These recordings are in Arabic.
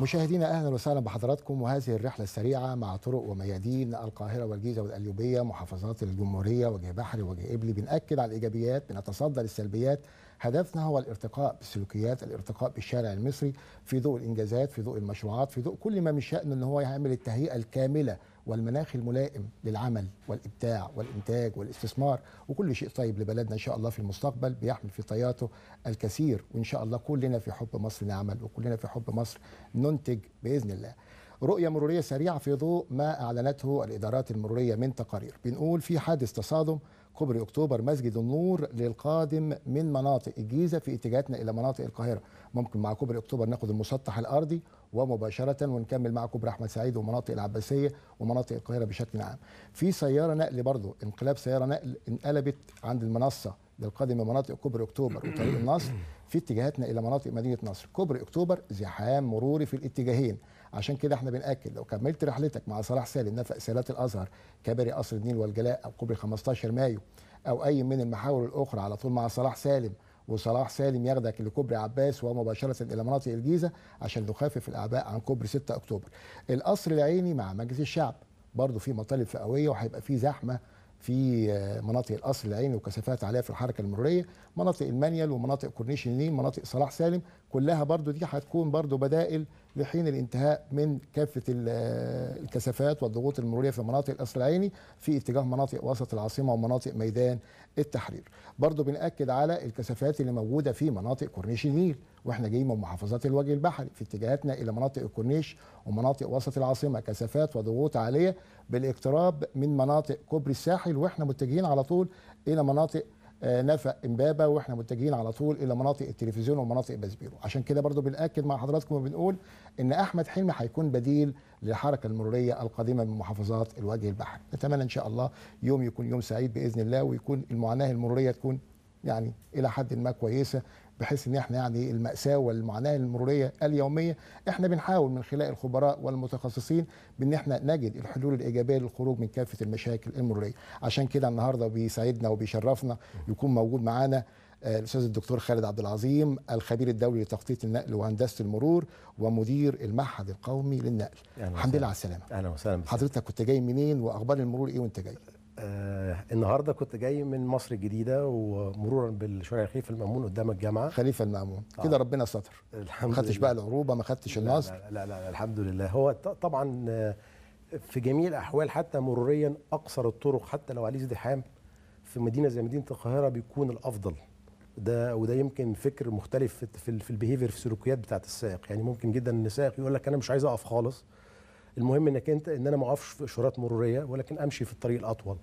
مشاهدينا اهلا وسهلا بحضراتكم وهذه الرحله السريعه مع طرق وميادين القاهره والجيزه والقليوبيه محافظات الجمهوريه وجه بحري وجه ابلي بناكد على الايجابيات بنتصدى للسلبيات هدفنا هو الارتقاء بالسلوكيات الارتقاء بالشارع المصري في ضوء الانجازات في ضوء المشروعات في ضوء كل ما من شانه ان هو يعمل التهيئه الكامله والمناخ الملائم للعمل والإبداع والإنتاج والاستثمار وكل شيء طيب لبلدنا إن شاء الله في المستقبل بيحمل في طياته الكثير وإن شاء الله كلنا في حب مصر نعمل وكلنا في حب مصر ننتج بإذن الله رؤية مرورية سريعة في ضوء ما أعلنته الإدارات المرورية من تقارير بنقول في حادث تصادم كوبري أكتوبر مسجد النور للقادم من مناطق الجيزة في اتجاهاتنا إلى مناطق القاهرة ممكن مع كوبري أكتوبر ناخذ المسطح الأرضي ومباشره ونكمل معكم برحمه سعيد ومناطق العباسيه ومناطق القاهره بشكل عام. في سياره نقل برضه انقلاب سياره نقل انقلبت عند المنصه للقادم من مناطق كوبري اكتوبر وطريق النصر في اتجاهاتنا الى مناطق مدينه نصر كوبري اكتوبر زحام مروري في الاتجاهين عشان كده احنا بناكد لو كملت رحلتك مع صلاح سالم نفق سيلات الازهر كباري قصر النيل والجلاء او كوبري 15 مايو او اي من المحاور الاخرى على طول مع صلاح سالم وصلاح سالم ياخدك لكوبري عباس ومباشره الى مناطق الجيزه عشان نخفف الاعباء عن كوبري 6 اكتوبر. القصر العيني مع مجلس الشعب برضه في مطالب فئويه وهيبقى في زحمه في آه، مناطق القصر العيني وكثافات عليها في الحركه المروريه، مناطق المانيال ومناطق كورنيش النيل، مناطق صلاح سالم، كلها برضه دي هتكون برضه بدائل لحين الانتهاء من كافه الكثافات والضغوط المروريه في مناطق القصر العيني في اتجاه مناطق وسط العاصمه ومناطق ميدان التحرير. برضه بناكد على الكثافات اللي موجوده في مناطق كورنيش النيل واحنا جايين من محافظات الوجه البحري في اتجاهاتنا الى مناطق الكورنيش ومناطق وسط العاصمه كثافات وضغوط عاليه بالاقتراب من مناطق كوبري الساحل واحنا متجهين على طول الى مناطق نفق امبابه واحنا متجهين على طول الى مناطق التلفزيون ومناطق بازبيرو عشان كده برضو بناكد مع حضراتكم وبنقول ان احمد حلمي هيكون بديل للحركه المروريه القادمه من محافظات الوجه البحري نتمنى ان شاء الله يوم يكون يوم سعيد باذن الله ويكون المعاناه المروريه تكون يعني الى حد ما كويسه بحيث ان احنا يعني الماساه والمعاناه المروريه اليوميه احنا بنحاول من خلال الخبراء والمتخصصين بان احنا نجد الحلول الايجابيه للخروج من كافه المشاكل المروريه عشان كده النهارده بيسعدنا وبيشرفنا يكون موجود معانا آه، الاستاذ الدكتور خالد عبد العظيم الخبير الدولي لتخطيط النقل وهندسه المرور ومدير المعهد القومي للنقل الحمد لله على السلامه اهلا وسهلا حضرتك كنت جاي منين واخبار المرور ايه وانت جاي آه النهارده كنت جاي من مصر الجديده ومرورا بالشارع خليفه المامون قدام الجامعه خليفه المامون آه. كده ربنا ستر ما خدتش بقى العروبه ما خدتش النصر لا لا, لا لا الحمد لله هو طبعا آه، في جميع الاحوال حتى مروريا اقصر الطرق حتى لو عليه ازدحام في مدينه زي مدينه القاهره بيكون الافضل ده وده يمكن فكر مختلف في في البيهيفير في السلوكيات بتاعت السائق يعني ممكن جدا ان السائق يقول لك انا مش عايز اقف خالص المهم انك انت ان انا ما اقفش في اشارات مروريه ولكن امشي في الطريق الاطول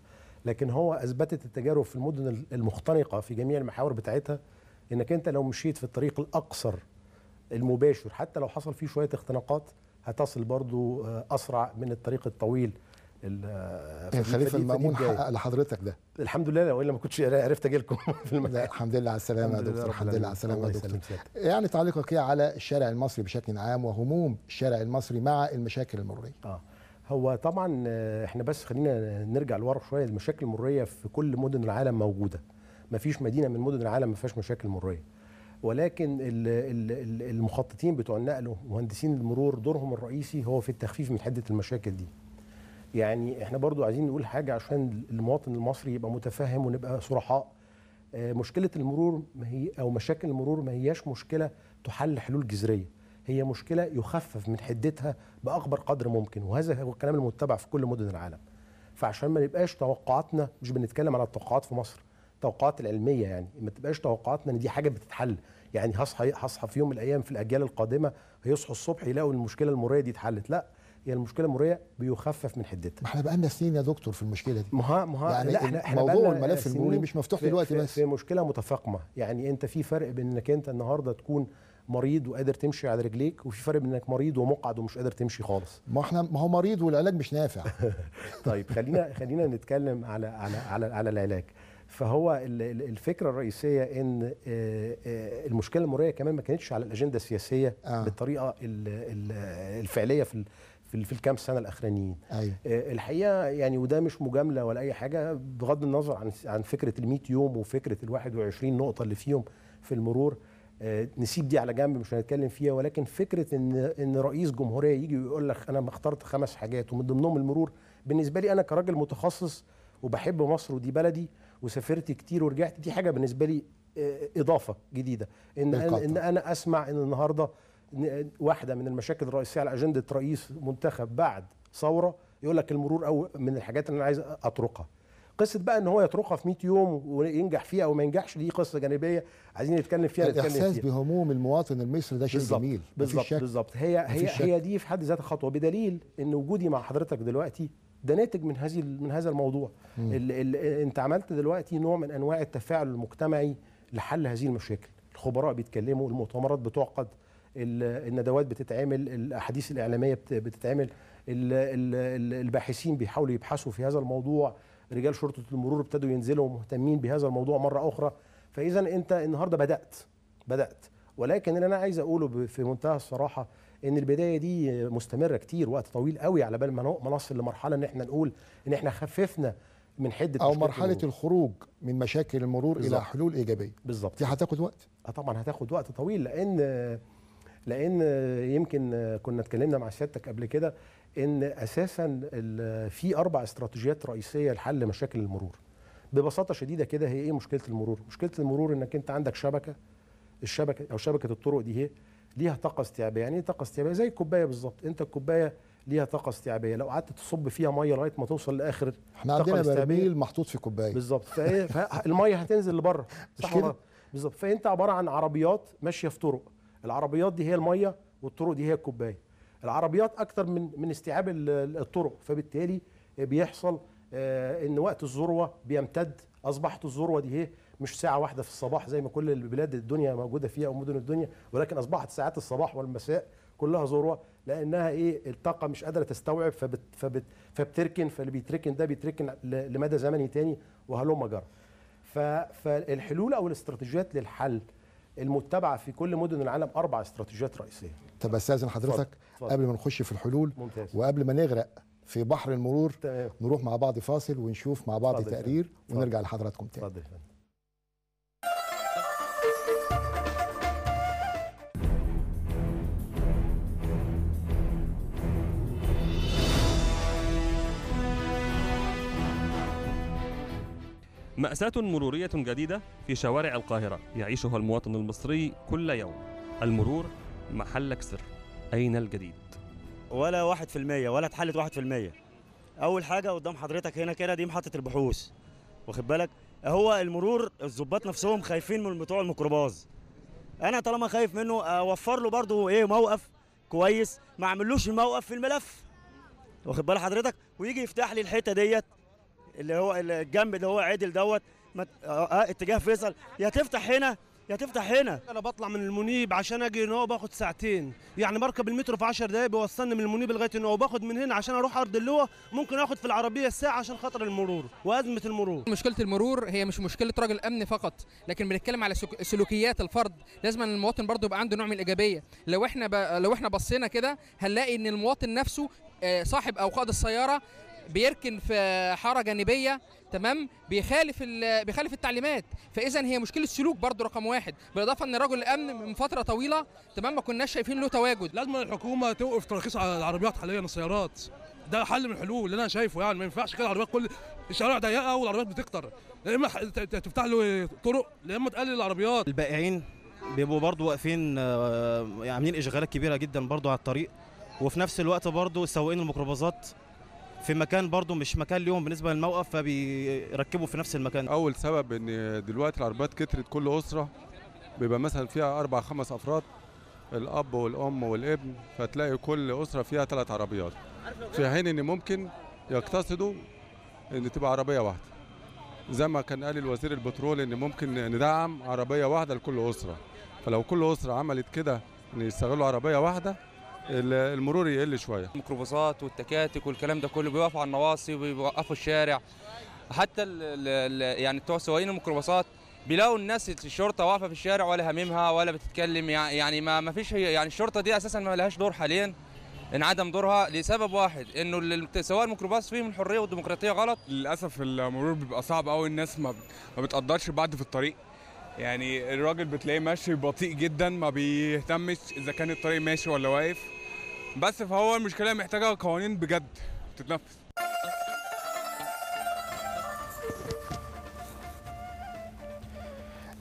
لكن هو اثبتت التجارب في المدن المختنقه في جميع المحاور بتاعتها انك انت لو مشيت في الطريق الاقصر المباشر حتى لو حصل فيه شويه اختناقات هتصل برضو آه، اسرع من الطريق الطويل الخليفه إيه، المامون حقق لحضرتك ده الحمد لله لو ما كنتش عرفت اجي لكم في المكان الحمد لله على السلامه يا دكتور الحمد لله على السلامه يا دكتور يعني تعليقك ايه على الشارع المصري بشكل عام وهموم الشارع المصري مع المشاكل المريه اه هو طبعا آه، احنا بس خلينا نرجع لورا شويه المشاكل المريه في كل مدن العالم موجوده مفيش مدينه من مدن العالم ما فيهاش مشاكل مريه ولكن المخططين بتوع النقل ومهندسين المرور دورهم الرئيسي هو في التخفيف من حده المشاكل دي يعني احنا برضو عايزين نقول حاجه عشان المواطن المصري يبقى متفهم ونبقى صرحاء آه، مشكله المرور ما هي او مشاكل المرور ما هياش مشكله تحل حلول جذريه هي مشكله يخفف من حدتها باكبر قدر ممكن وهذا هو الكلام المتبع في كل مدن العالم فعشان ما نبقاش توقعاتنا مش بنتكلم على التوقعات في مصر التوقعات العلميه يعني ما تبقاش توقعاتنا ان دي حاجه بتتحل يعني هصحى هصحى في يوم من الايام في الاجيال القادمه هيصحوا الصبح يلاقوا المشكله المروريه دي اتحلت لا هي المشكله المروريه بيخفف من حدتها ما احنا بقالنا سنين يا دكتور في المشكله دي ما ما يعني لا احنا احنا موضوع الملف المروري مش مفتوح في دلوقتي في بس في مشكله متفاقمه يعني انت في فرق بين انك انت النهارده تكون مريض وقادر تمشي على رجليك وفي فرق بين انك مريض ومقعد ومش قادر تمشي خالص ما احنا ما هو مريض والعلاج مش نافع طيب خلينا خلينا نتكلم على على على, على العلاج فهو الفكره الرئيسيه ان آه، آه، المشكله المريه كمان ما كانتش على الاجنده السياسيه آه. بالطريقه الفعليه في في الكام سنه الاخرانيين أيوة. آه، الحقيقه يعني وده مش مجامله ولا اي حاجه بغض النظر عن عن فكره ال 100 يوم وفكره ال 21 نقطه اللي فيهم في المرور آه، نسيب دي على جنب مش هنتكلم فيها ولكن فكره ان ان رئيس جمهوريه يجي ويقول لك انا اخترت خمس حاجات ومن ضمنهم المرور بالنسبه لي انا كراجل متخصص وبحب مصر ودي بلدي وسافرت كتير ورجعت دي حاجه بالنسبه لي آه، اضافه جديده ان بالقطع. ان انا اسمع ان النهارده واحده من المشاكل الرئيسيه على اجنده رئيس منتخب بعد ثوره يقول لك المرور او من الحاجات اللي انا عايز اطرقها قصه بقى ان هو يطرقها في 100 يوم وينجح فيها او ما ينجحش دي قصه جانبيه عايزين نتكلم فيها نتكلم فيها الاحساس بهموم المواطن المصري ده شيء جميل بالظبط بالظبط هي هي هي دي في حد ذاتها خطوه بدليل ان وجودي مع حضرتك دلوقتي ده ناتج من هذه من هذا الموضوع اللي اللي انت عملت دلوقتي نوع من انواع التفاعل المجتمعي لحل هذه المشاكل الخبراء بيتكلموا المؤتمرات بتعقد الندوات بتتعمل الاحاديث الاعلاميه بتتعمل الباحثين بيحاولوا يبحثوا في هذا الموضوع رجال شرطه المرور ابتدوا ينزلوا مهتمين بهذا الموضوع مره اخرى فاذا انت النهارده بدات بدات ولكن اللي انا عايز اقوله في منتهى الصراحه ان البدايه دي مستمره كتير وقت طويل قوي على بال ما نصل لمرحله ان احنا نقول ان احنا خففنا من حده او مرحله المرور. الخروج من مشاكل المرور بالزبط. الى حلول ايجابيه بالظبط دي هتاخد وقت اه طبعا هتاخد وقت طويل لان لان يمكن كنا اتكلمنا مع سيادتك قبل كده ان اساسا في اربع استراتيجيات رئيسيه لحل مشاكل المرور ببساطه شديده كده هي ايه مشكله المرور مشكله المرور انك انت عندك شبكه الشبكه او شبكه الطرق دي هي إيه؟ ليها طاقه استيعابيه يعني ايه طاقه استيعابيه زي الكوبايه بالظبط انت الكوبايه ليها طاقه استيعابيه لو قعدت تصب فيها ميه لغايه ما توصل لاخر احنا عندنا برميل محطوط في كوبايه بالظبط فايه فالميه هتنزل لبره صح بالظبط فانت عباره عن عربيات ماشيه في طرق العربيات دي هي الميه والطرق دي هي الكوبايه العربيات اكتر من من استيعاب الطرق فبالتالي بيحصل آه، ان وقت الذروه بيمتد اصبحت الذروه دي هي إيه، مش ساعه واحده في الصباح زي ما كل البلاد الدنيا موجوده فيها او مدن الدنيا ولكن اصبحت ساعات الصباح والمساء كلها ذروه لانها ايه الطاقه مش قادره تستوعب فبت فبت فبتركن فاللي بيتركن ده بيتركن لمدى زمني تاني وهلوم جرى فالحلول او الاستراتيجيات للحل المتبعه في كل مدن العالم اربع استراتيجيات رئيسيه طب استاذن حضرتك فضل. قبل ما نخش في الحلول ممتاز. وقبل ما نغرق في بحر المرور طيب. نروح مع بعض فاصل ونشوف مع بعض تقرير ونرجع لحضراتكم تاني فضل. مأساة مرورية جديدة في شوارع القاهرة يعيشها المواطن المصري كل يوم المرور محلك سر أين الجديد؟ ولا واحد في المية ولا اتحلت واحد في المية أول حاجة قدام حضرتك هنا كده دي محطة البحوث واخد بالك هو المرور الظباط نفسهم خايفين من بتوع الميكروباص انا طالما خايف منه اوفر له برضه ايه موقف كويس ما اعملوش الموقف في الملف واخد بال حضرتك ويجي يفتح لي الحته ديت اللي هو الجنب اللي هو عدل دوت آه،, اه اتجاه فيصل يا تفتح هنا يا تفتح هنا انا بطلع من المنيب عشان اجي هنا باخد ساعتين يعني بركب المترو في 10 دقايق بيوصلني من المنيب لغايه هنا وباخد من هنا عشان اروح ارض اللواء ممكن اخد في العربيه ساعه عشان خاطر المرور وازمه المرور مشكله المرور هي مش مشكله راجل امن فقط لكن بنتكلم على سلوكيات الفرد لازم المواطن برضه يبقى عنده نوع من الايجابيه لو احنا ب... لو احنا بصينا كده هنلاقي ان المواطن نفسه آه، صاحب او قائد السياره بيركن في حاره جانبيه تمام بيخالف بيخالف التعليمات فاذا هي مشكله سلوك برضه رقم واحد بالاضافه ان رجل الامن من فتره طويله تمام ما كناش شايفين له تواجد لازم الحكومه توقف ترخيص على العربيات حاليا السيارات ده حل من الحلول اللي انا شايفه يعني ما ينفعش كده العربيات كل الشوارع ضيقه والعربيات بتكتر يا اما تفتح له طرق يا اما تقلل العربيات البائعين بيبقوا برضه واقفين آه، عاملين اشغالات كبيره جدا برضه على الطريق وفي نفس الوقت برضه سواقين الميكروباصات في مكان برضه مش مكان ليهم بالنسبه للموقف فبيركبوا في نفس المكان اول سبب ان دلوقتي العربيات كترت كل اسره بيبقى مثلا فيها اربع خمس افراد الاب والام والابن فتلاقي كل اسره فيها ثلاث عربيات في حين ان ممكن يقتصدوا ان تبقى عربيه واحده زي ما كان قال الوزير البترول ان ممكن ندعم عربيه واحده لكل اسره فلو كل اسره عملت كده ان يستغلوا عربيه واحده المرور يقل شويه الميكروباصات والتكاتك والكلام ده كله بيوقفوا على النواصي وبيوقفوا الشارع حتى الـ الـ يعني بتوع سواقين الميكروباصات بيلاقوا الناس الشرطه واقفه في الشارع ولا هاممها ولا بتتكلم يعني ما ما فيش يعني الشرطه دي اساسا ما لهاش دور حاليا انعدم دورها لسبب واحد انه سواء الميكروباص فيهم الحريه والديمقراطيه غلط للاسف المرور بيبقى صعب قوي الناس ما بتقدرش بعض في الطريق يعني الراجل بتلاقيه ماشي بطيء جدا ما بيهتمش اذا كان الطريق ماشي ولا واقف بس فهو المشكله محتاجه قوانين بجد تتنفذ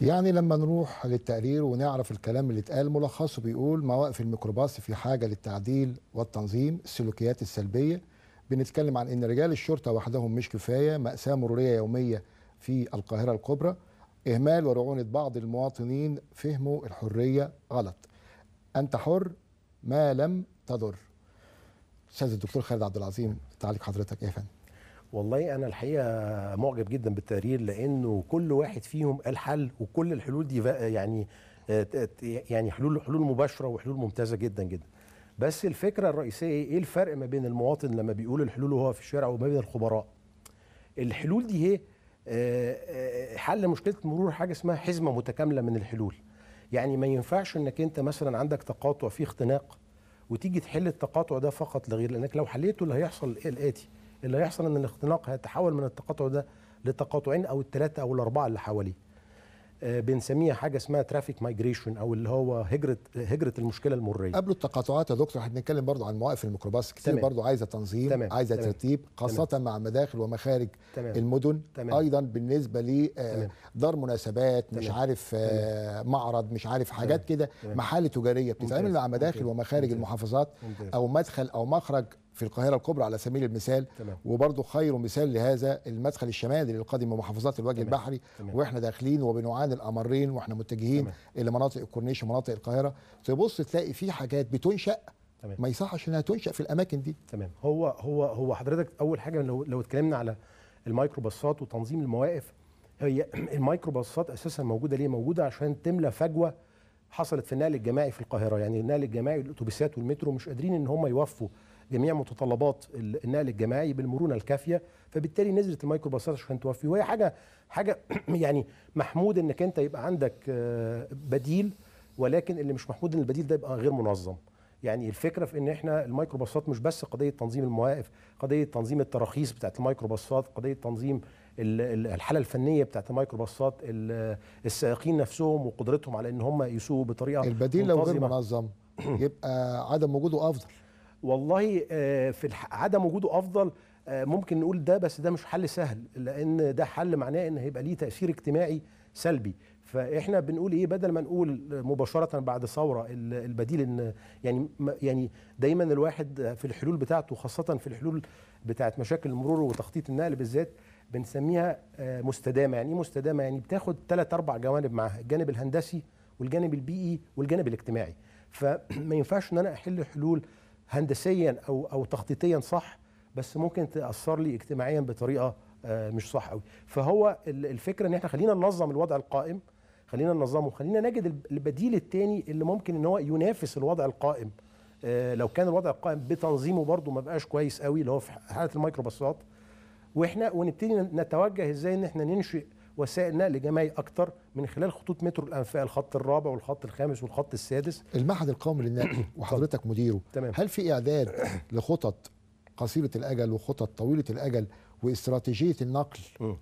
يعني لما نروح للتقرير ونعرف الكلام اللي اتقال ملخصه بيقول مواقف الميكروباص في حاجه للتعديل والتنظيم السلوكيات السلبيه بنتكلم عن ان رجال الشرطه وحدهم مش كفايه ماساه مروريه يوميه في القاهره الكبرى إهمال ورعونة بعض المواطنين فهموا الحرية غلط أنت حر ما لم تضر استاذ الدكتور خالد عبد العظيم تعليق حضرتك ايه يا فندم والله انا الحقيقه معجب جدا بالتقرير لانه كل واحد فيهم قال حل وكل الحلول دي يعني آه، يعني حلول حلول مباشره وحلول ممتازه جدا جدا بس الفكره الرئيسيه إيه؟, ايه الفرق ما بين المواطن لما بيقول الحلول وهو في الشارع وما بين الخبراء الحلول دي هي إيه؟ آه، آه، حل مشكله مرور حاجه اسمها حزمه متكامله من الحلول يعني ما ينفعش انك انت مثلا عندك تقاطع فيه اختناق وتيجي تحل التقاطع ده فقط لغير لانك لو حليته اللي هيحصل الاتي اللي هيحصل ان الاختناق هيتحول من التقاطع ده لتقاطعين او الثلاثه او الاربعه اللي حواليه آه، بنسميها حاجه اسمها ترافيك مايجريشن او اللي هو هجره هجره المشكله المريه قبل التقاطعات يا دكتور هنتكلم برضو عن مواقف الميكروباص كتير تمام. برضو عايزه تنظيم تمام. عايزه تمام. ترتيب خاصه تمام. مع مداخل ومخارج تمام. المدن تمام. ايضا بالنسبه ل آه، دار مناسبات تمام. مش عارف آه، تمام. معرض مش عارف حاجات كده محال تجاريه بتتعمل مع مداخل ومخارج المحافظات او مدخل او مخرج في القاهره الكبرى على سبيل المثال تمام. وبرضه خير مثال لهذا المدخل الشمالي للقادم من محافظات الوجه تمام. البحري تمام. واحنا داخلين وبنعاني الامرين واحنا متجهين تمام. الى مناطق الكورنيش ومناطق القاهره تبص تلاقي في حاجات بتنشأ تمام. ما يصحش انها تنشأ في الاماكن دي تمام هو هو هو حضرتك اول حاجه لو لو اتكلمنا على الميكروباصات وتنظيم المواقف هي الميكروباصات اساسا موجوده ليه؟ موجوده عشان تملى فجوه حصلت في النقل الجماعي في القاهره، يعني النقل الجماعي الاتوبيسات والمترو مش قادرين ان هم يوفوا جميع متطلبات النقل الجماعي بالمرونه الكافيه فبالتالي نزلت الميكروباصات عشان توفي وهي حاجه حاجه يعني محمود انك انت يبقى عندك آه، بديل ولكن اللي مش محمود ان البديل ده يبقى غير منظم يعني الفكره في ان احنا الميكروباصات مش بس قضيه تنظيم المواقف قضيه تنظيم التراخيص بتاعت الميكروباصات قضيه تنظيم الحاله الفنيه بتاعت الميكروباصات السائقين نفسهم وقدرتهم على ان هم يسوقوا بطريقه البديل منتظمة. لو غير منظم يبقى عدم وجوده افضل والله آه، في عدم وجوده افضل آه، ممكن نقول ده بس ده مش حل سهل لان ده حل معناه ان هيبقى ليه تاثير اجتماعي سلبي فاحنا بنقول ايه بدل ما نقول مباشره بعد ثوره البديل ان يعني يعني دايما الواحد في الحلول بتاعته خاصه في الحلول بتاعت مشاكل المرور وتخطيط النقل بالذات بنسميها آه، مستدامه يعني ايه مستدامه يعني بتاخد ثلاث اربع جوانب معاها الجانب الهندسي والجانب البيئي والجانب الاجتماعي فما ينفعش ان انا احل حلول هندسيا او او تخطيطيا صح بس ممكن تاثر لي اجتماعيا بطريقه آه، مش صح قوي فهو الفكره ان احنا خلينا ننظم الوضع القائم خلينا ننظمه خلينا نجد البديل الثاني اللي ممكن ان هو ينافس الوضع القائم آه، لو كان الوضع القائم بتنظيمه برضه ما بقاش كويس قوي اللي هو في حاله الميكروباصات واحنا ونبتدي نتوجه ازاي ان احنا ننشئ وسائل نقل جماعي اكتر من خلال خطوط مترو الانفاق الخط الرابع والخط الخامس والخط السادس المعهد القومي للنقل وحضرتك مديره تمام. هل في اعداد لخطط قصيره الاجل وخطط طويله الاجل واستراتيجيه النقل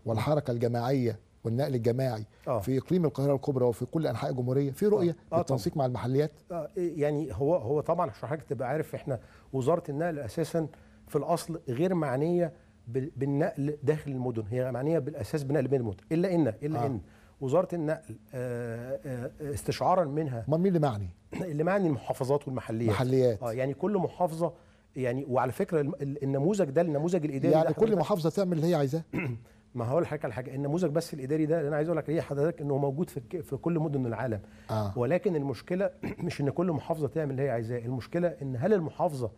والحركه الجماعيه والنقل الجماعي آه. في اقليم القاهره الكبرى وفي كل انحاء الجمهوريه في آه. رؤيه آه. بالتنسيق مع المحليات آه إيه، يعني هو هو طبعا عشان حضرتك تبقى عارف احنا وزاره النقل اساسا في الاصل غير معنيه بالنقل داخل المدن هي معنيه بالاساس بنقل بين المدن الا ان الا آه. ان وزاره النقل آه، آه، آه، استشعارا منها امال مين اللي معني؟ اللي معني المحافظات والمحليات محليات اه يعني كل محافظه يعني وعلى فكره النموذج ده النموذج الاداري يعني كل محافظه تعمل اللي هي عايزاه ما هقول لحضرتك على حاجه النموذج بس الاداري ده اللي انا عايز اقول لك ليه حضرتك انه موجود في في كل مدن العالم آه. ولكن المشكله مش ان كل محافظه تعمل اللي هي عايزاه المشكله ان هل المحافظه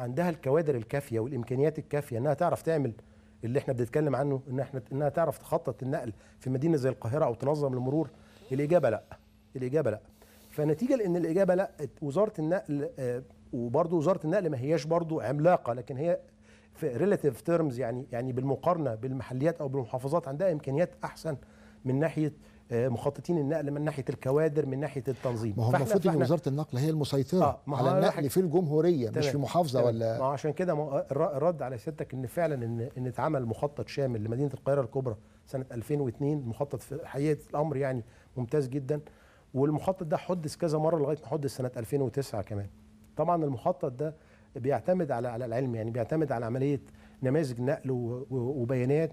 عندها الكوادر الكافيه والامكانيات الكافيه انها تعرف تعمل اللي احنا بنتكلم عنه ان احنا انها تعرف تخطط النقل في مدينه زي القاهره او تنظم المرور الاجابه لا الاجابه لا فنتيجه لان الاجابه لا وزاره النقل آه، وبرضه وزاره النقل ما هياش برضه عملاقه لكن هي في ريلاتيف تيرمز يعني يعني بالمقارنه بالمحليات او بالمحافظات عندها امكانيات احسن من ناحيه آه، مخططين النقل من ناحيه الكوادر من ناحيه التنظيم ما هو المفروض ان وزاره النقل هي المسيطره آه على النقل في الجمهوريه تمام. مش في محافظه تمام. ولا ما عشان كده الرد على سيادتك ان فعلا ان ان اتعمل مخطط شامل لمدينه القاهره الكبرى سنه 2002 مخطط في حقيقه الامر يعني ممتاز جدا والمخطط ده حدث كذا مره لغايه ما حدث سنه 2009 كمان طبعا المخطط ده بيعتمد على على العلم يعني بيعتمد على عمليه نماذج نقل وبيانات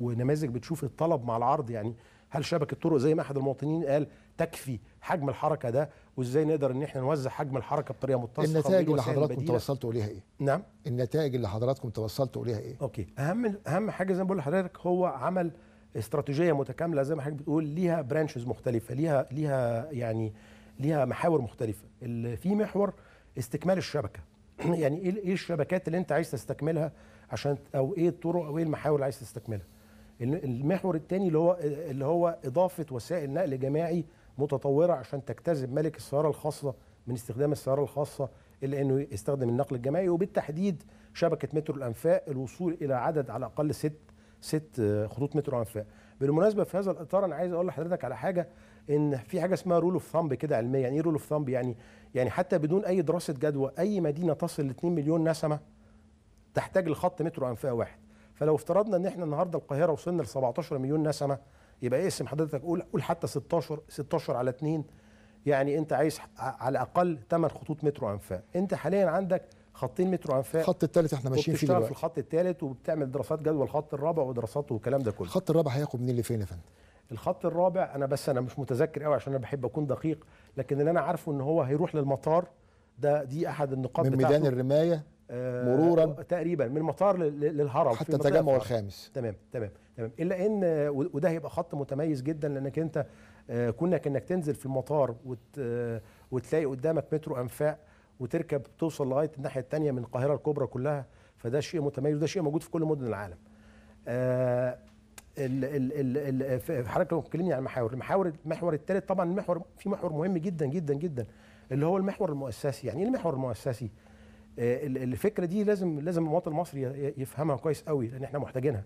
ونماذج بتشوف الطلب مع العرض يعني هل شبكه طرق زي ما احد المواطنين قال تكفي حجم الحركه ده وازاي نقدر ان احنا نوزع حجم الحركه بطريقه متصله النتائج اللي حضراتكم توصلتوا اليها ايه نعم النتائج اللي حضراتكم توصلتوا اليها ايه اوكي اهم اهم حاجه زي ما بقول لحضرتك هو عمل استراتيجيه متكامله زي ما حضرتك بتقول ليها برانشز مختلفه ليها ليها يعني ليها محاور مختلفه اللي في محور استكمال الشبكه يعني إيه, ايه الشبكات اللي انت عايز تستكملها عشان او ايه الطرق او ايه المحاور اللي عايز تستكملها المحور الثاني اللي هو اللي هو اضافه وسائل نقل جماعي متطوره عشان تجتذب ملك السياره الخاصه من استخدام السياره الخاصه الا انه يستخدم النقل الجماعي وبالتحديد شبكه مترو الانفاق الوصول الى عدد على الاقل ست ست خطوط مترو انفاق بالمناسبه في هذا الاطار انا عايز اقول لحضرتك على حاجه ان في حاجه اسمها رول اوف ثامب كده علميا يعني ايه رول اوف ثامب يعني يعني حتى بدون اي دراسه جدوى اي مدينه تصل ل 2 مليون نسمه تحتاج لخط مترو انفاق واحد فلو افترضنا ان احنا النهارده القاهره وصلنا ل 17 مليون نسمه يبقى اقسم إيه حضرتك قول قول حتى 16 16 على 2 يعني انت عايز على الاقل 8 خطوط مترو انفاق انت حاليا عندك خطين مترو انفاق الخط الثالث احنا ماشيين فيه دلوقتي في الخط الثالث وبتعمل دراسات جدوى الخط الرابع ودراساته والكلام ده كله الخط الرابع هياخد منين لفين يا فندم الخط الرابع انا بس انا مش متذكر قوي عشان انا بحب اكون دقيق لكن اللي انا عارفه ان هو هيروح للمطار ده دي احد النقاط من ميدان الرمايه آه، مرورا تقريبا من المطار للهرم حتى التجمع الخامس تمام تمام تمام الا ان وده هيبقى خط متميز جدا لانك انت آه، كونك انك تنزل في المطار وت آه، وتلاقي قدامك مترو انفاق وتركب توصل لغايه الناحيه الثانيه من القاهره الكبرى كلها فده شيء متميز وده شيء موجود في كل مدن العالم. آه ال ال ال حضرتك لو بتكلمني عن المحاور، المحاور المحور الثالث طبعا المحور في محور مهم جدا جدا جدا اللي هو المحور المؤسسي، يعني ايه المحور المؤسسي؟ آه، الفكره دي لازم لازم المواطن المصري يفهمها كويس قوي لان احنا محتاجينها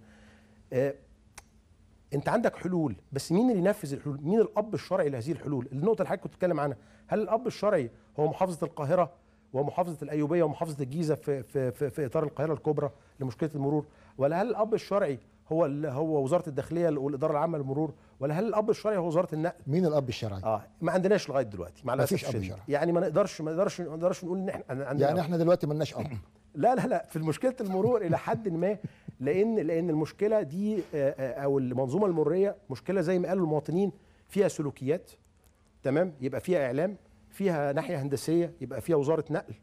آه، انت عندك حلول بس مين اللي ينفذ الحلول مين الاب الشرعي لهذه الحلول النقطه اللي حضرتك كنت بتتكلم عنها هل الاب الشرعي هو محافظه القاهره ومحافظه الايوبيه ومحافظه الجيزه في في في, في اطار القاهره الكبرى لمشكله المرور ولا هل الاب الشرعي هو هو وزاره الداخليه والاداره العامه للمرور ولا هل الاب الشرعي هو وزاره النقل مين الاب الشرعي اه ما عندناش لغايه دلوقتي مع الاسف شرعي. يعني ما نقدرش ما نقدرش ما نقدرش نقول ان احنا عندنا يعني احنا دلوقتي ما لناش اب لا لا لا في مشكله المرور الى حد ما لان لان المشكله دي آه، آه، او المنظومه المريه مشكله زي ما قالوا المواطنين فيها سلوكيات تمام يبقى فيها اعلام فيها ناحيه هندسيه يبقى فيها وزاره نقل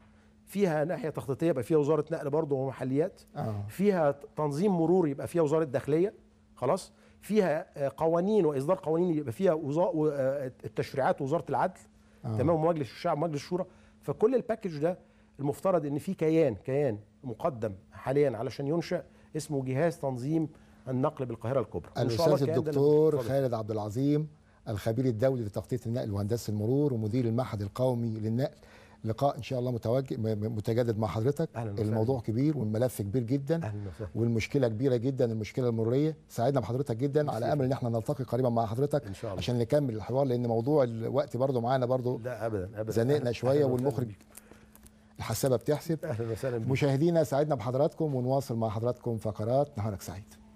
فيها ناحيه تخطيطيه يبقى فيها وزاره نقل برضه ومحليات آه. فيها تنظيم مرور يبقى فيها وزاره داخليه خلاص فيها آه، قوانين واصدار قوانين يبقى فيها آه، التشريعات وزاره العدل آه. تمام ومجلس الشعب ومجلس الشورى فكل الباكج ده المفترض ان في كيان كيان مقدم حاليا علشان ينشا اسمه جهاز تنظيم النقل بالقاهره الكبرى الاستاذ الدكتور خالد عبد العظيم الخبير الدولي لتخطيط النقل وهندسه المرور ومدير المعهد القومي للنقل لقاء ان شاء الله متواجد متجدد مع حضرتك أهلا الموضوع أهلا. كبير والملف كبير جدا أهلا والمشكله كبيره جدا المشكله المريه سعدنا بحضرتك جدا على امل ان احنا نلتقي قريبا مع حضرتك إن شاء الله. عشان نكمل الحوار لان موضوع الوقت برضه معانا برضه لا ابدا ابدا زنقنا شويه والمخرج الحسابه بتحسب اهلا وسهلا مشاهدينا سعدنا بحضراتكم ونواصل مع حضراتكم فقرات نهارك سعيد